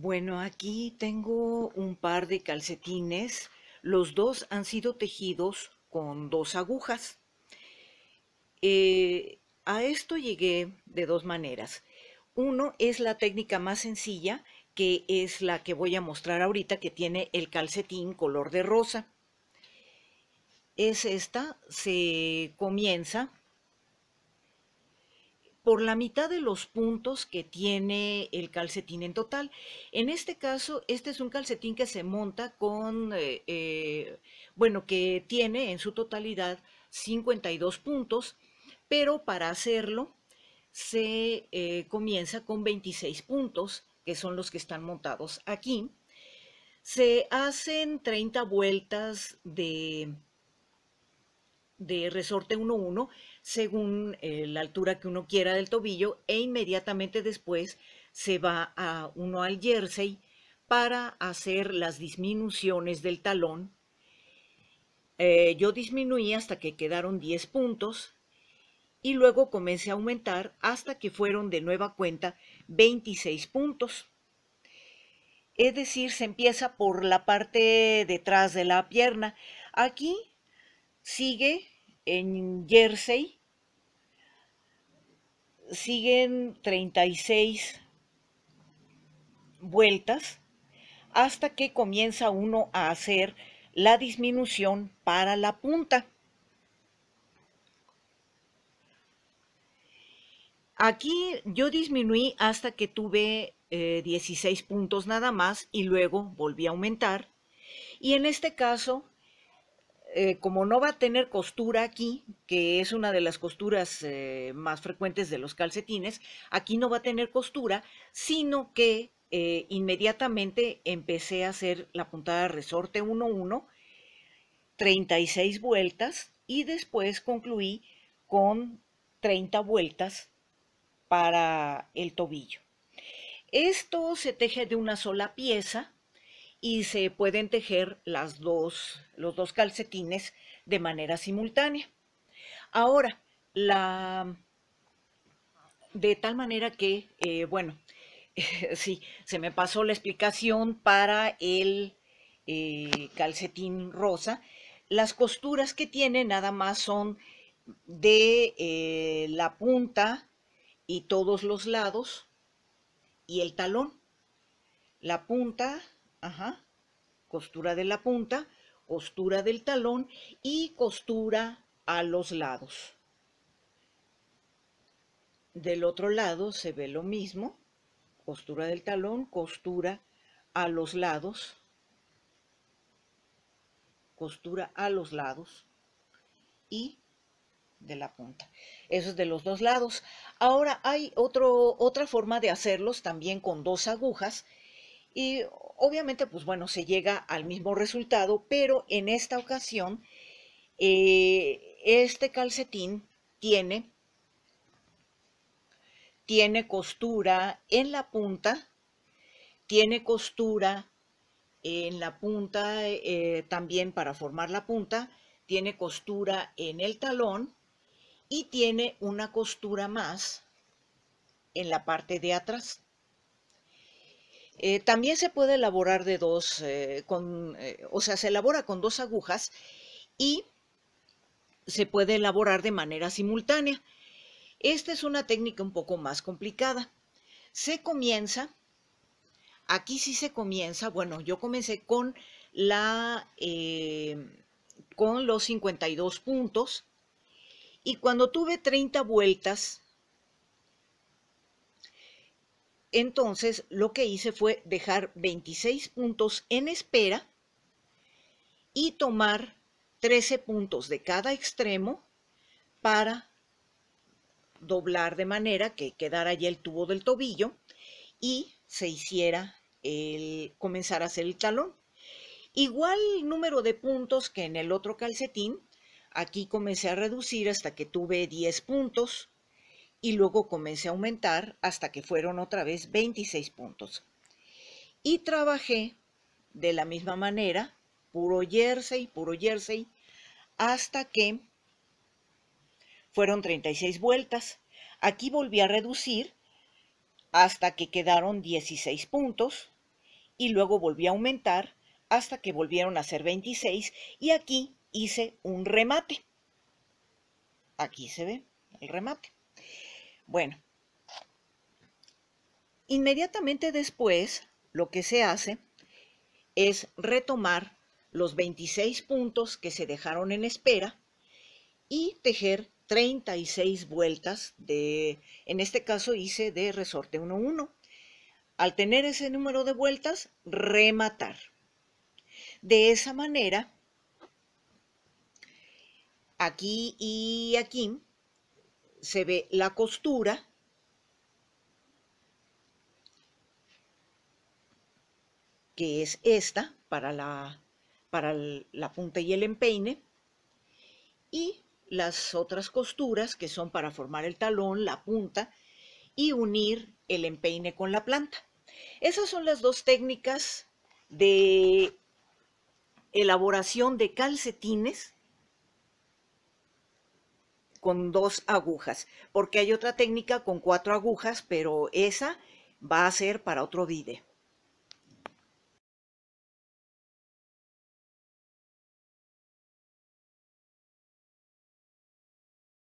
Bueno, aquí tengo un par de calcetines. Los dos han sido tejidos con dos agujas. Eh, a esto llegué de dos maneras. Uno es la técnica más sencilla, que es la que voy a mostrar ahorita, que tiene el calcetín color de rosa. Es esta, se comienza por la mitad de los puntos que tiene el calcetín en total. En este caso, este es un calcetín que se monta con, eh, eh, bueno, que tiene en su totalidad 52 puntos, pero para hacerlo se eh, comienza con 26 puntos, que son los que están montados aquí. Se hacen 30 vueltas de de resorte 1-1 según eh, la altura que uno quiera del tobillo e inmediatamente después se va a uno al jersey para hacer las disminuciones del talón. Eh, yo disminuí hasta que quedaron 10 puntos y luego comencé a aumentar hasta que fueron de nueva cuenta 26 puntos. Es decir, se empieza por la parte detrás de la pierna. Aquí sigue en Jersey, siguen 36 vueltas hasta que comienza uno a hacer la disminución para la punta. Aquí yo disminuí hasta que tuve 16 eh, puntos nada más y luego volví a aumentar. Y en este caso eh, como no va a tener costura aquí, que es una de las costuras eh, más frecuentes de los calcetines, aquí no va a tener costura, sino que eh, inmediatamente empecé a hacer la puntada resorte 1-1, 36 vueltas y después concluí con 30 vueltas para el tobillo. Esto se teje de una sola pieza, y se pueden tejer las dos, los dos calcetines de manera simultánea. Ahora, la, de tal manera que, eh, bueno, sí, se me pasó la explicación para el eh, calcetín rosa. Las costuras que tiene nada más son de eh, la punta y todos los lados y el talón. La punta, Ajá. Costura de la punta, costura del talón y costura a los lados. Del otro lado se ve lo mismo, costura del talón, costura a los lados, costura a los lados y de la punta. Eso es de los dos lados. Ahora hay otro, otra forma de hacerlos también con dos agujas y obviamente, pues bueno, se llega al mismo resultado, pero en esta ocasión, eh, este calcetín tiene, tiene costura en la punta, tiene costura en la punta eh, también para formar la punta, tiene costura en el talón y tiene una costura más en la parte de atrás. Eh, también se puede elaborar de dos, eh, con, eh, o sea, se elabora con dos agujas y se puede elaborar de manera simultánea. Esta es una técnica un poco más complicada. Se comienza, aquí sí se comienza, bueno, yo comencé con la, con los 52 puntos y cuando tuve 30 vueltas entonces, lo que hice fue dejar 26 puntos en espera y tomar 13 puntos de cada extremo para doblar de manera que quedara ya el tubo del tobillo y se hiciera el comenzar a hacer el talón. Igual número de puntos que en el otro calcetín, aquí comencé a reducir hasta que tuve 10 puntos y luego comencé a aumentar hasta que fueron otra vez 26 puntos. Y trabajé de la misma manera, puro jersey, puro jersey, hasta que fueron 36 vueltas. Aquí volví a reducir hasta que quedaron 16 puntos y luego volví a aumentar hasta que volvieron a ser 26 y aquí hice un remate. Aquí se ve el remate. Bueno, inmediatamente después lo que se hace es retomar los 26 puntos que se dejaron en espera y tejer 36 vueltas de, en este caso hice de resorte 1-1. Al tener ese número de vueltas, rematar. De esa manera, aquí y aquí se ve la costura. que es esta para la, punta y el empeine, y las otras costuras que son para formar el talón, la punta y unir el empeine con la planta. Esas son las dos técnicas de elaboración de calcetines con dos agujas, porque hay otra técnica con cuatro agujas, pero esa va a ser para otro video.